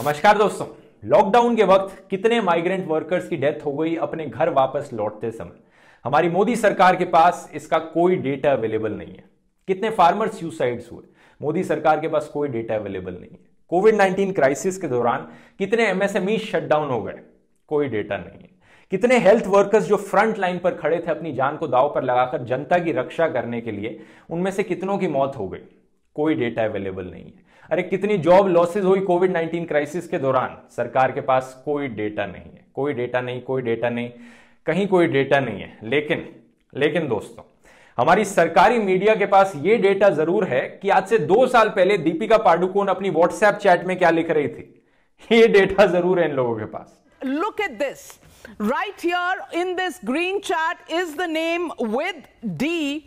नमस्कार दोस्तों लॉकडाउन के वक्त कितने माइग्रेंट वर्कर्स की डेथ हो गई अपने घर वापस लौटते समय हमारी मोदी सरकार के पास इसका कोई डेटा अवेलेबल नहीं है कितने फार्मर सुसाइड्स हुए मोदी सरकार के पास कोई डेटा अवेलेबल नहीं है कोविड नाइनटीन क्राइसिस के दौरान कितने एमएसएमई शटडाउन e हो गए कोई डेटा नहीं है कितने हेल्थ वर्कर्स जो फ्रंट लाइन पर खड़े थे अपनी जान को दाव पर लगाकर जनता की रक्षा करने के लिए उनमें से कितनों की मौत हो गई कोई डेटा अवेलेबल नहीं है अरे कितनी जॉब लॉसेज हुई कोविड नाइन्टीन क्राइसिस के दौरान सरकार के पास कोई डेटा नहीं है कोई डेटा नहीं कोई डेटा नहीं कहीं कोई डेटा नहीं है लेकिन लेकिन दोस्तों हमारी सरकारी मीडिया के पास ये डेटा जरूर है कि आज से दो साल पहले दीपिका पाडुकोन अपनी व्हाट्सएप चैट में क्या लिख रही थी ये डेटा जरूर है इन लोगों के पास look at this right here in this green chart is the name with D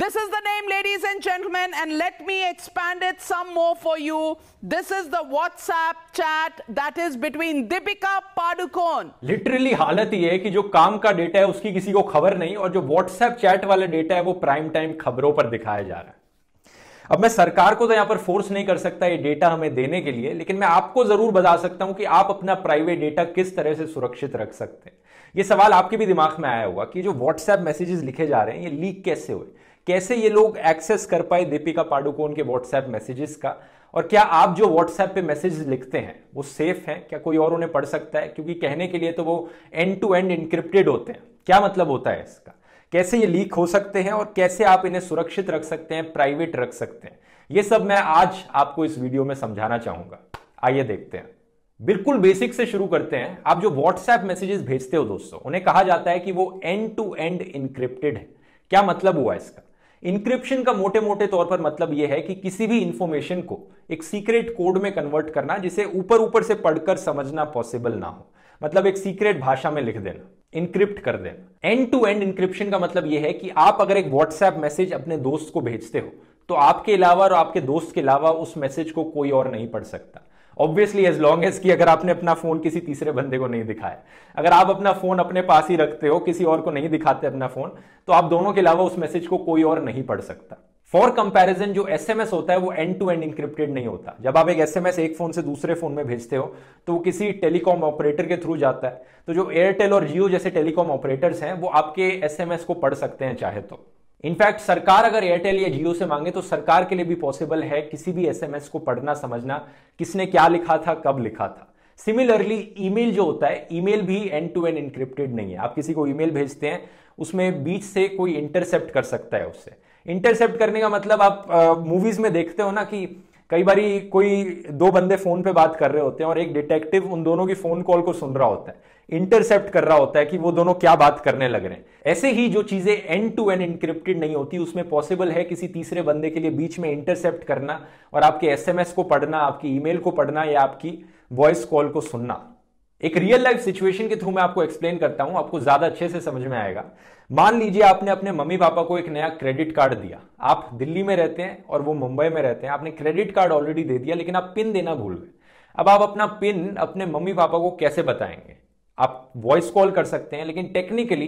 This is the name, ladies and gentlemen, and let me expand it some more for you. This is the WhatsApp chat that is between dipika Padukone. Literally halat ye hai ki jo kaam ka data hai uski kisi ko khabar nahi aur jo WhatsApp chat वाला data hai wo prime time khabron par dikhaya ja raha hai अब मैं सरकार को तो यहां पर force नहीं कर सकता ये डेटा हमें देने के लिए लेकिन मैं आपको जरूर बता सकता हूं कि आप अपना प्राइवेट डेटा किस तरह से सुरक्षित रख सकते हैं ये सवाल आपके भी दिमाग में आया होगा कि जो व्हाट्सएप मैसेजेस लिखे जा रहे हैं ये लीक कैसे हुए कैसे ये लोग एक्सेस कर पाए दीपिका पाडुकोन के व्हाट्सएप मैसेजेस का और क्या आप जो व्हाट्सएप पे मैसेज लिखते हैं वो सेफ हैं क्या कोई और उन्हें पढ़ सकता है क्योंकि कहने के लिए तो वो एंड टू एंड इंक्रिप्टेड होते हैं क्या मतलब होता है इसका कैसे ये लीक हो सकते हैं और कैसे आप इन्हें सुरक्षित रख सकते हैं प्राइवेट रख सकते हैं ये सब मैं आज आपको इस वीडियो में समझाना चाहूंगा आइए देखते हैं बिल्कुल बेसिक से शुरू करते हैं आप जो व्हाट्सएप मैसेजेस भेजते हो दोस्तों उन्हें कहा जाता है कि वो एंड टू एंड इंक्रिप्टेड है क्या मतलब हुआ इसका इंक्रिप्शन का मोटे मोटे तौर पर मतलब यह है कि किसी भी इंफॉर्मेशन को एक सीक्रेट कोड में कन्वर्ट करना जिसे ऊपर ऊपर से पढ़कर समझना पॉसिबल ना हो मतलब एक सीक्रेट भाषा में लिख देना इंक्रिप्ट कर देना एंड टू एंड इंक्रिप्शन का मतलब यह है कि आप अगर एक व्हाट्सएप मैसेज अपने दोस्त को भेजते हो तो आपके अलावा और आपके दोस्त के अलावा उस मैसेज को कोई और नहीं पढ़ सकता ऑब्वियसली एज लॉन्ग एज कि अगर आपने अपना फोन किसी तीसरे बंदे को नहीं दिखाया अगर आप अपना फोन अपने पास ही रखते हो किसी और को नहीं दिखाते अपना फोन तो आप दोनों के अलावा उस मैसेज को कोई और नहीं पढ़ सकता फॉर कंपैरिजन जो एसएमएस होता है वो एंड टू एंड इंक्रिप्टेड नहीं होता जब आप एक एसएमएस एक फोन से दूसरे फोन में भेजते हो तो वो किसी टेलीकॉम ऑपरेटर के थ्रू जाता है तो जो एयरटेल और जियो जैसे टेलीकॉम ऑपरेटर्स हैं वो आपके एसएमएस को पढ़ सकते हैं चाहे तो इनफैक्ट सरकार अगर एयरटेल या जियो से मांगे तो सरकार के लिए भी पॉसिबल है किसी भी एसएमएस को पढ़ना समझना किसने क्या लिखा था कब लिखा था सिमिलरली ईमेल जो होता है ईमेल भी एंड टू एंड इंक्रिप्टेड नहीं है आप किसी को ईमेल भेजते हैं उसमें बीच से कोई इंटरसेप्ट कर सकता है उससे इंटरसेप्ट करने का मतलब आप मूवीज में देखते हो ना कि कई बार कोई दो बंदे फोन पे बात कर रहे होते हैं और एक डिटेक्टिव उन दोनों की फोन कॉल को सुन रहा होता है इंटरसेप्ट कर रहा होता है कि वो दोनों क्या बात करने लग रहे हैं ऐसे ही जो चीजें एंड टू एंड इंक्रिप्टेड नहीं होती उसमें पॉसिबल है किसी तीसरे बंदे के लिए बीच में इंटरसेप्ट करना और आपके एसएमएस को पढ़ना आपकी ईमेल को पढ़ना या आपकी वॉइस कॉल को सुनना एक रियल लाइफ सिचुएशन के थ्रू मैं आपको एक्सप्लेन करता हूं आपको ज्यादा अच्छे से समझ में आएगा मान लीजिए आपने अपने मम्मी पापा को एक नया क्रेडिट कार्ड दिया आप दिल्ली में रहते हैं और वो मुंबई में रहते हैं आपने क्रेडिट कार्ड ऑलरेडी दे दिया लेकिन आप पिन देना भूल गए अब आप अपना पिन अपने मम्मी पापा को कैसे बताएंगे आप वॉइस कॉल कर सकते हैं लेकिन टेक्निकली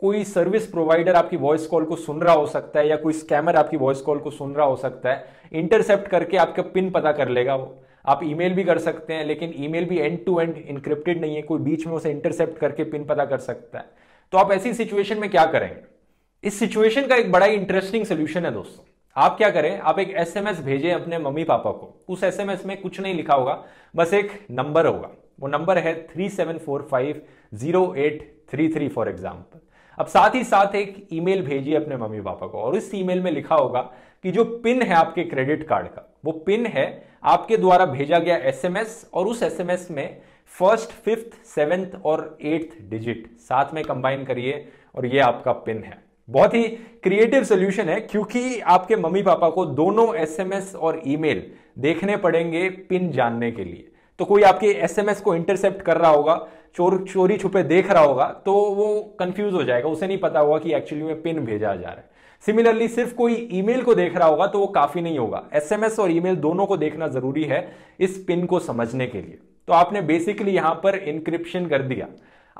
कोई सर्विस प्रोवाइडर आपकी वॉइस कॉल को सुन रहा हो सकता है या कोई स्कैमर आपकी वॉइस कॉल को सुन रहा हो सकता है इंटरसेप्ट करके आपका पिन पता कर लेगा वो आप ईमेल भी कर सकते हैं लेकिन ईमेल भी एंड टू एंड इंक्रिप्टेड नहीं है कोई बीच में उसे इंटरसेप्ट करके पिन पता कर सकता है तो आप ऐसी सिचुएशन में क्या करेंगे इस सिचुएशन का एक बड़ा इंटरेस्टिंग सोल्यूशन है दोस्तों आप क्या करें आप एक एसएमएस भेजें अपने मम्मी पापा को उस एसएमएस में कुछ नहीं लिखा होगा बस एक नंबर होगा वो नंबर है three seven four five zero eight three three for example अब साथ ही साथ एक ईमेल भेजिए अपने मम्मी पापा को और इस ईमेल में लिखा होगा कि जो पिन है आपके क्रेडिट कार्ड का वो पिन है आपके द्वारा भेजा गया एसएमएस और उस एसएमएस में फर्स्ट फिफ्थ सेवेंथ और एट्थ डिजिट साथ में कंबाइन करिए और ये आपका पिन है बहुत ही क्रिएटिव सोल्यूशन है क्योंकि आपके मम्मी पापा को दोनों एसएमएस और ईमेल देखने पड़ेंगे पिन जानने के लिए तो कोई आपके एसएमएस को इंटरसेप्ट कर रहा होगा चोर चोरी छुपे देख रहा होगा तो वो कंफ्यूज हो जाएगा उसे नहीं पता होगा कि एक्चुअली में पिन भेजा जा रहा है सिमिलरली सिर्फ कोई ईमेल को देख रहा होगा तो वो काफी नहीं होगा एसएमएस और ईमेल दोनों को देखना जरूरी है इस पिन को समझने के लिए तो आपने बेसिकली यहां पर इंक्रिप्शन कर दिया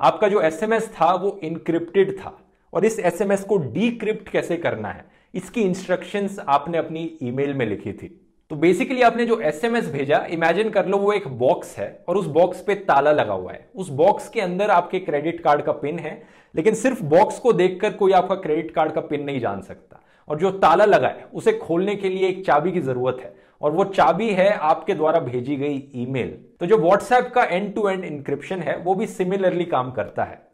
आपका जो एसएमएस था वो इंक्रिप्टेड था और इस एसएमएस को डिक्रिप्ट कैसे करना है इसकी इंस्ट्रक्शंस आपने अपनी ईमेल में लिखी थी तो बेसिकली आपने जो एसएमएस भेजा इमेजिन कर लो वो एक बॉक्स है और उस बॉक्स पे ताला लगा हुआ है उस बॉक्स के अंदर आपके क्रेडिट कार्ड का पिन है लेकिन सिर्फ बॉक्स को देखकर कोई आपका क्रेडिट कार्ड का पिन नहीं जान सकता और जो ताला लगा है उसे खोलने के लिए एक चाबी की जरूरत है और वो चाबी है आपके द्वारा भेजी गई ईमेल तो जो व्हाट्सएप का एंड टू एंड इंक्रिप्शन है वो भी सिमिलरली काम करता है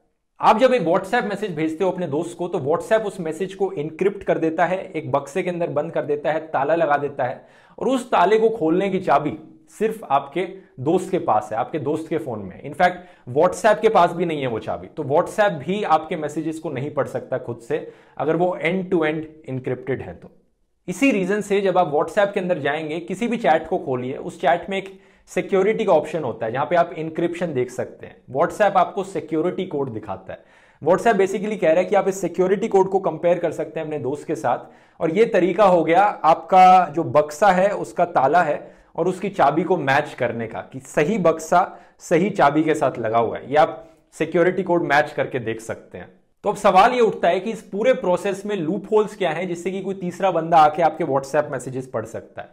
आप जब एक व्हाट्सएप मैसेज भेजते हो अपने दोस्त को तो व्हाट्सएप उस मैसेज को इनक्रिप्ट कर देता है एक बक्से के अंदर बंद कर देता है ताला लगा देता है और उस ताले को खोलने की चाबी सिर्फ आपके दोस्त के पास है आपके दोस्त के फोन में इनफैक्ट व्हाट्सएप के पास भी नहीं है वो चाबी तो व्हाट्सएप भी आपके मैसेजेस को नहीं पढ़ सकता खुद से अगर वो एंड टू एंड इनक्रिप्टेड है तो इसी रीजन से जब आप व्हाट्सएप के अंदर जाएंगे किसी भी चैट को खोलिए उस चैट में एक सिक्योरिटी का ऑप्शन होता है जहां पे आप इंक्रिप्शन देख सकते हैं व्हाट्सएप आपको सिक्योरिटी कोड दिखाता है व्हाट्सएप बेसिकली कह रहा है कि आप इस सिक्योरिटी कोड को कंपेयर कर सकते हैं अपने दोस्त के साथ और ये तरीका हो गया आपका जो बक्सा है उसका ताला है और उसकी चाबी को मैच करने का कि सही बक्सा सही चाबी के साथ लगा हुआ है ये आप सिक्योरिटी कोड मैच करके देख सकते हैं तो अब सवाल ये उठता है कि इस पूरे प्रोसेस में लूप होल्स क्या है जिससे कि कोई तीसरा बंदा आके आपके व्हाट्सएप मैसेजेस पढ़ सकता है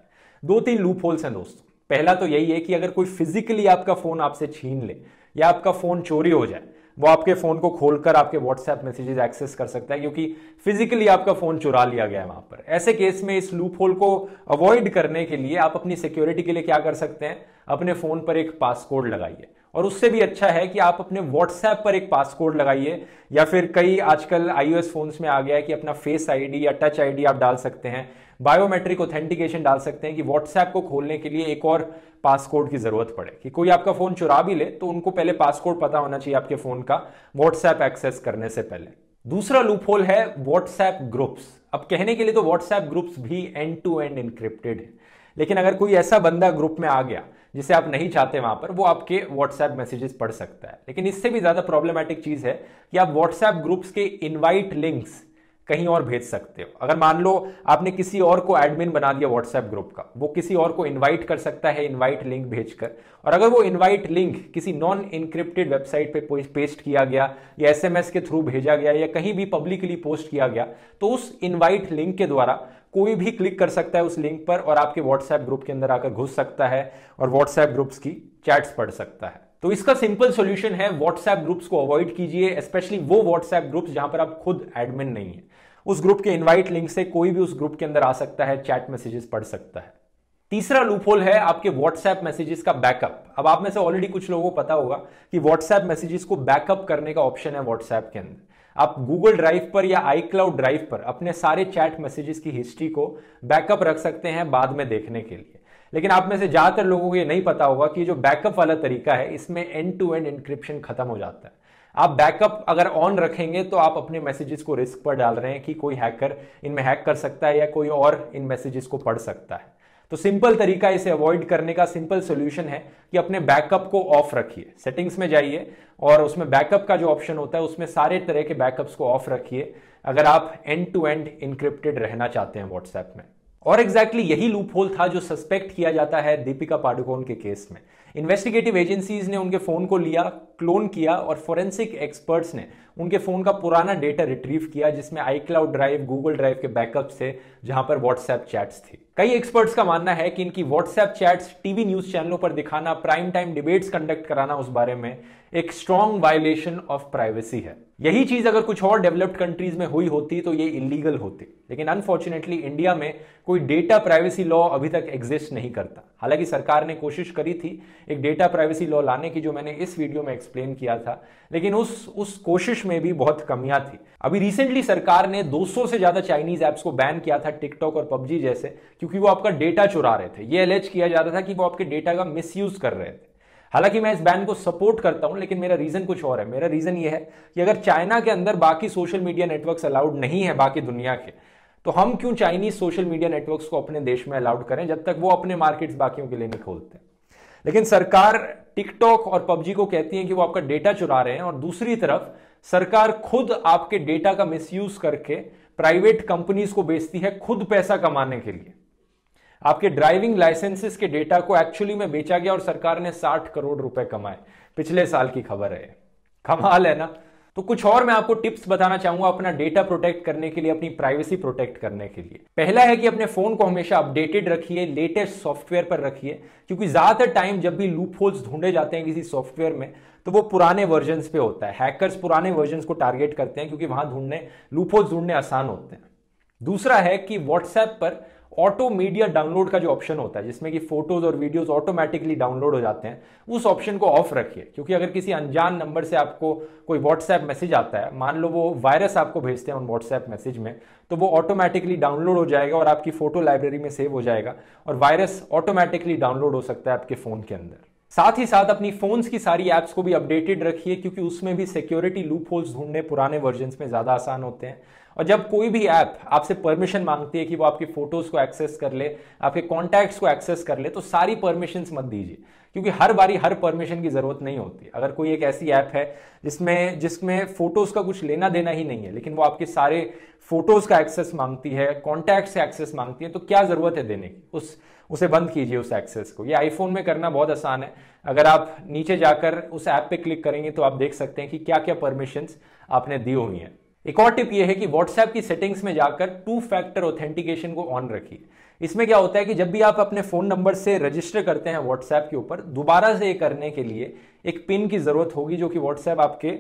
दो तीन लूप होल्स हैं दोस्तों पहला तो यही है कि अगर कोई फिजिकली आपका फोन आपसे छीन ले या आपका फोन चोरी हो जाए वो आपके फोन को खोलकर आपके व्हाट्सएप मैसेजेस एक्सेस कर सकता है क्योंकि फिजिकली आपका फोन चुरा लिया गया है वहां पर ऐसे केस में इस लूप होल को अवॉइड करने के लिए आप अपनी सिक्योरिटी के लिए क्या कर सकते हैं अपने फोन पर एक पासकोड लगाइए और उससे भी अच्छा है कि आप अपने व्हाट्सएप पर एक पासकोड लगाइए या फिर कई आजकल आईओएस फोन्स में आ गया है कि अपना फेस आईडी या टच आईडी आप डाल सकते हैं बायोमेट्रिक ऑथेंटिकेशन डाल सकते हैं कि व्हाट्सएप को खोलने के लिए एक और पासकोड की जरूरत पड़े कि कोई आपका फोन चुरा भी ले तो उनको पहले पासकोड पता होना चाहिए आपके फोन का व्हाट्सएप एक्सेस करने से पहले दूसरा लूप होल है व्हाट्सएप ग्रुप्स अब कहने के लिए तो व्हाट्सएप ग्रुप्स भी एंड टू एंड इनक्रिप्टेड है लेकिन अगर कोई ऐसा बंदा ग्रुप में आ गया जिसे आप नहीं चाहते वहां पर वो आपके व्हाट्सएप मैसेजेस पढ़ सकता है लेकिन इससे भी ज्यादा प्रॉब्लमेटिक चीज है कि आप व्हाट्सएप ग्रुप्स के इनवाइट लिंक्स कहीं और भेज सकते हो अगर मान लो आपने किसी और को एडमिन बना दिया व्हाट्सएप ग्रुप का वो किसी और को इनवाइट कर सकता है इनवाइट लिंक भेजकर और अगर वो इनवाइट लिंक किसी नॉन इंक्रिप्टेड वेबसाइट पे पेस्ट किया गया या एसएमएस के थ्रू भेजा गया या कहीं भी पब्लिकली पोस्ट किया गया तो उस इन्वाइट लिंक के द्वारा कोई भी क्लिक कर सकता है उस लिंक पर और आपके व्हाट्सएप ग्रुप के अंदर आकर घुस सकता है और व्हाट्सएप ग्रुप्स की चैट्स पढ़ सकता है तो इसका सिंपल सॉल्यूशन है व्हाट्सएप ग्रुप्स को अवॉइड कीजिए स्पेशली वो व्हाट्सएप ग्रुप्स जहां पर आप खुद एडमिन नहीं है उस ग्रुप के इनवाइट लिंक से कोई भी उस ग्रुप के अंदर आ सकता है चैट मैसेजेस पढ़ सकता है तीसरा लूपहोल है आपके व्हाट्सएप मैसेजेस का बैकअप अब आप में से ऑलरेडी कुछ लोगों को पता होगा कि व्हाट्सएप मैसेजेस को बैकअप करने का ऑप्शन है व्हाट्सएप के अंदर आप गूगल ड्राइव पर या आई क्लाउड ड्राइव पर अपने सारे चैट मैसेजेस की हिस्ट्री को बैकअप रख सकते हैं बाद में देखने के लिए लेकिन आप में से ज़्यादातर लोगों को ये नहीं पता होगा कि जो बैकअप वाला तरीका है इसमें एंड टू एंड इंक्रिप्शन खत्म हो जाता है आप बैकअप अगर ऑन रखेंगे तो आप अपने मैसेजेस को रिस्क पर डाल रहे हैं कि कोई हैकर इनमें हैक कर सकता है या कोई और इन मैसेजेस को पढ़ सकता है तो सिंपल तरीका इसे अवॉइड करने का सिंपल सोल्यूशन है कि अपने बैकअप को ऑफ रखिए सेटिंग्स में जाइए और उसमें बैकअप का जो ऑप्शन होता है उसमें सारे तरह के बैकअप्स को ऑफ रखिए अगर आप एंड टू एंड इंक्रिप्टेड रहना चाहते हैं व्हाट्सएप में और एग्जैक्टली exactly यही लूप होल था जो सस्पेक्ट किया जाता है दीपिका पाडुकोन के केस में इन्वेस्टिगेटिव एजेंसीज ने उनके फोन को लिया क्लोन किया और फोरेंसिक एक्सपर्ट्स ने उनके फोन का पुराना डेटा रिट्रीव किया जिसमें iCloud drive Google Drive के बैकअप थे जहां पर व्हाट्सएप चैट्स थे कई एक्सपर्ट्स का मानना है कि इनकी व्हाट्सएप चैट्स टीवी न्यूज चैनलों पर दिखाना प्राइम टाइम डिबेट्स कंडक्ट कराना उस बारे में एक स्ट्रॉन्ग वायोलेशन ऑफ प्राइवेसी है यही चीज अगर कुछ और डेवलप्ड कंट्रीज में हुई होती तो ये इलीगल होती लेकिन अनफॉर्चुनेटली इंडिया में कोई डेटा प्राइवेसी लॉ अभी तक एग्जिस्ट नहीं करता हालांकि सरकार ने कोशिश करी थी एक डेटा प्राइवेसी लॉ लाने की जो मैंने इस वीडियो में एक्सप्लेन किया था लेकिन उस उस कोशिश में भी बहुत कमियां थी अभी रिसेंटली सरकार ने 200 से ज्यादा चाइनीज ऐप्स को बैन किया था टिकटॉक और पबजी जैसे क्योंकि वो आपका डेटा चुरा रहे थे ये एलेज किया जा रहा था कि वो आपके डेटा का मिस कर रहे थे हालांकि मैं इस बैन को सपोर्ट करता हूं लेकिन मेरा रीजन कुछ और है मेरा रीजन ये है कि अगर चाइना के अंदर बाकी सोशल मीडिया नेटवर्क्स अलाउड नहीं है बाकी दुनिया के तो हम क्यों चाइनीज सोशल मीडिया नेटवर्क्स को अपने देश में अलाउड करें जब तक वो अपने मार्केट्स बाकियों के लिए नहीं खोलते लेकिन सरकार टिकटॉक और पबजी को कहती है कि वो आपका डेटा चुरा रहे हैं और दूसरी तरफ सरकार खुद आपके डेटा का मिसयूज करके प्राइवेट कंपनीज को बेचती है खुद पैसा कमाने के लिए आपके ड्राइविंग लाइसेंसेस के डेटा को एक्चुअली में बेचा गया और सरकार ने 60 करोड़ रुपए कमाए पिछले साल की खबर है कमाल है ना तो कुछ और मैं आपको टिप्स बताना चाहूंगा अपना डेटा प्रोटेक्ट करने के लिए अपनी प्राइवेसी प्रोटेक्ट करने के लिए पहला है कि अपने फोन को हमेशा अपडेटेड रखिए लेटेस्ट सॉफ्टवेयर पर रखिए क्योंकि ज्यादातर टाइम जब भी लूप होल्स ढूंढे जाते हैं किसी सॉफ्टवेयर में तो वो पुराने वर्जन पे होता है हैकर्स पुराने वर्जन को टारगेट करते हैं क्योंकि वहां ढूंढने लूप होल्स ढूंढने आसान होते हैं दूसरा है कि व्हाट्सएप पर ऑटो मीडिया डाउनलोड का जो ऑप्शन होता है जिसमें कि फोटोज और वीडियोस ऑटोमेटिकली डाउनलोड हो जाते हैं उस ऑप्शन को ऑफ रखिए क्योंकि अगर किसी अनजान नंबर से आपको कोई व्हाट्सएप मैसेज आता है मान लो वो वायरस आपको भेजते हैं उन व्हाट्सएप मैसेज में तो वो ऑटोमेटिकली डाउनलोड हो जाएगा और आपकी फोटो लाइब्रेरी में सेव हो जाएगा और वायरस ऑटोमेटिकली डाउनलोड हो सकता है आपके फोन के अंदर साथ ही साथ अपनी फोन्स की सारी ऐप्स को भी अपडेटेड रखिए क्योंकि उसमें भी सिक्योरिटी लूप होल्स ढूंढने पुराने वर्जन में ज़्यादा आसान होते हैं और जब कोई भी ऐप आपसे परमिशन मांगती है कि वो आपकी फोटोज को एक्सेस कर ले आपके कॉन्टैक्ट्स को एक्सेस कर ले तो सारी परमिशन मत दीजिए क्योंकि हर बारी हर परमिशन की जरूरत नहीं होती अगर कोई एक ऐसी ऐप है जिसमें जिसमें फोटोज का कुछ लेना देना ही नहीं है लेकिन वो आपके सारे फोटोज का एक्सेस मांगती है कॉन्टैक्ट से एक्सेस मांगती है तो क्या जरूरत है देने की उस उसे बंद कीजिए उस एक्सेस को ये आईफोन में करना बहुत आसान है अगर आप नीचे जाकर उस ऐप पे क्लिक करेंगे तो आप देख सकते हैं कि क्या क्या परमिशंस आपने दी हुई हैं एक और टिप यह है कि व्हाट्सएप की सेटिंग्स में जाकर टू फैक्टर ऑथेंटिकेशन को ऑन रखिए इसमें क्या होता है कि जब भी आप अपने फ़ोन नंबर से रजिस्टर करते हैं व्हाट्सएप के ऊपर दोबारा से ये करने के लिए एक पिन की ज़रूरत होगी जो कि व्हाट्सएप आपके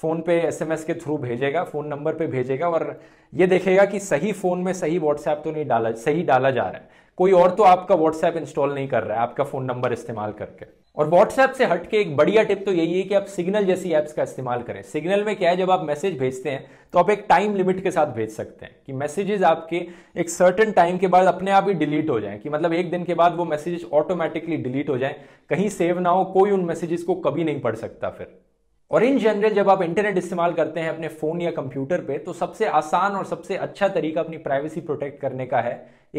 फ़ोन पे एसएमएस के थ्रू भेजेगा फ़ोन नंबर पे भेजेगा और ये देखेगा कि सही फ़ोन में सही व्हाट्सएप तो नहीं डाला सही डाला जा रहा है कोई और तो आपका व्हाट्सएप इंस्टॉल नहीं कर रहा है आपका फ़ोन नंबर इस्तेमाल करके और व्हाट्सएप से हटके एक बढ़िया टिप तो यही है कि आप सिग्नल जैसी ऐप्स का इस्तेमाल करें सिग्नल में क्या है जब आप मैसेज भेजते हैं तो आप एक टाइम लिमिट के साथ भेज सकते हैं कि मैसेजेस आपके एक सर्टन टाइम के बाद अपने आप ही डिलीट हो जाएं कि मतलब एक दिन के बाद वो मैसेजेस ऑटोमेटिकली डिलीट हो जाए कहीं सेव ना हो कोई उन मैसेजेस को कभी नहीं पढ़ सकता फिर और इन जनरल जब आप इंटरनेट इस्तेमाल करते हैं अपने फ़ोन या कंप्यूटर पे तो सबसे आसान और सबसे अच्छा तरीका अपनी प्राइवेसी प्रोटेक्ट करने का है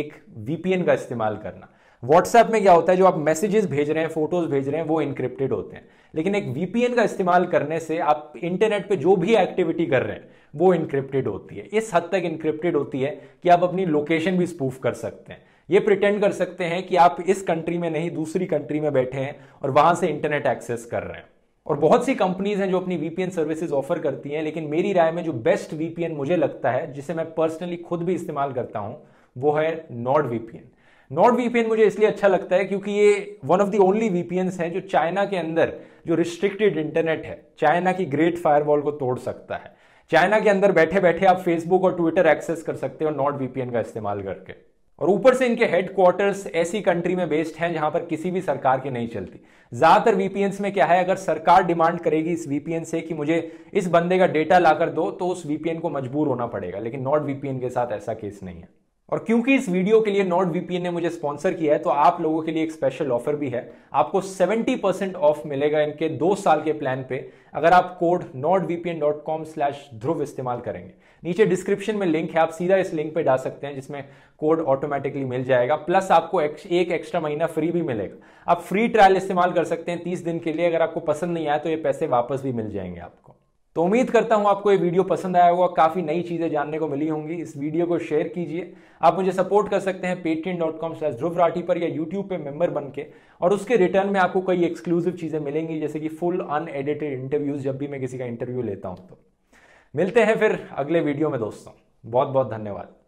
एक वीपीएन का इस्तेमाल करना व्हाट्सएप में क्या होता है जो आप मैसेजेस भेज रहे हैं फोटोज भेज रहे हैं वो इंक्रिप्टेड होते हैं लेकिन एक वीपीएन का इस्तेमाल करने से आप इंटरनेट पे जो भी एक्टिविटी कर रहे हैं वो इंक्रिप्टेड होती है इस हद तक इंक्रिप्टेड होती है कि आप अपनी लोकेशन भी स्पूफ कर सकते हैं ये प्रिटेंड कर सकते हैं कि आप इस कंट्री में नहीं दूसरी कंट्री में बैठे हैं और वहां से इंटरनेट एक्सेस कर रहे हैं और बहुत सी कंपनीज हैं जो अपनी वीपीएन सर्विसेज ऑफर करती हैं लेकिन मेरी राय में जो बेस्ट वीपीएन मुझे लगता है जिसे मैं पर्सनली खुद भी इस्तेमाल करता हूं वो है नॉर्ड वीपीएन नॉर्ड वीपीएन मुझे इसलिए अच्छा लगता है क्योंकि ये one of the only VPN है जो चाइना के अंदर जो रिस्ट्रिक्टेड इंटरनेट है चाइना की ग्रेट फायरवॉल को तोड़ सकता है चाइना के अंदर बैठे बैठे आप फेसबुक और ट्विटर एक्सेस कर सकते हो नॉट वीपीएन का इस्तेमाल करके और ऊपर से इनके हेडक्वार्टर्स ऐसी कंट्री में बेस्ड हैं जहां पर किसी भी सरकार की नहीं चलती ज्यादातर वीपीएन में क्या है अगर सरकार डिमांड करेगी इस वीपीएन से कि मुझे इस बंदे का डेटा लाकर दो तो उस वीपीएन को मजबूर होना पड़ेगा लेकिन नॉट वीपीएन के साथ ऐसा केस नहीं है और क्योंकि इस वीडियो के लिए नॉट वीपीएन ने मुझे स्पॉन्सर किया है तो आप लोगों के लिए एक स्पेशल ऑफर भी है आपको 70 परसेंट ऑफ मिलेगा इनके दो साल के प्लान पे अगर आप code Nord VPN dot com slash Dhruv इस्तेमाल करेंगे नीचे डिस्क्रिप्शन में लिंक है आप सीधा इस लिंक पे डाल सकते हैं जिसमें कोड ऑटोमेटिकली मिल जाएगा प्लस आपको एक, एक एक्स्ट्रा महीना फ्री भी मिलेगा आप फ्री ट्रायल इस्तेमाल कर सकते हैं तीस दिन के लिए अगर आपको पसंद नहीं आया तो ये पैसे वापस भी मिल जाएंगे आपको तो उम्मीद करता हूं आपको ये वीडियो पसंद आया होगा काफ़ी नई चीज़ें जानने को मिली होंगी इस वीडियो को शेयर कीजिए आप मुझे सपोर्ट कर सकते हैं Paytm dot com slash Dhruv Rathee पर या यूट्यूब पे मेंबर बन के और उसके रिटर्न में आपको कई एक्सक्लूसिव चीज़ें मिलेंगी जैसे कि फुल अनएडिटेड इंटरव्यूज़ जब भी मैं किसी का इंटरव्यू लेता हूँ तो मिलते हैं फिर अगले वीडियो में दोस्तों बहुत बहुत धन्यवाद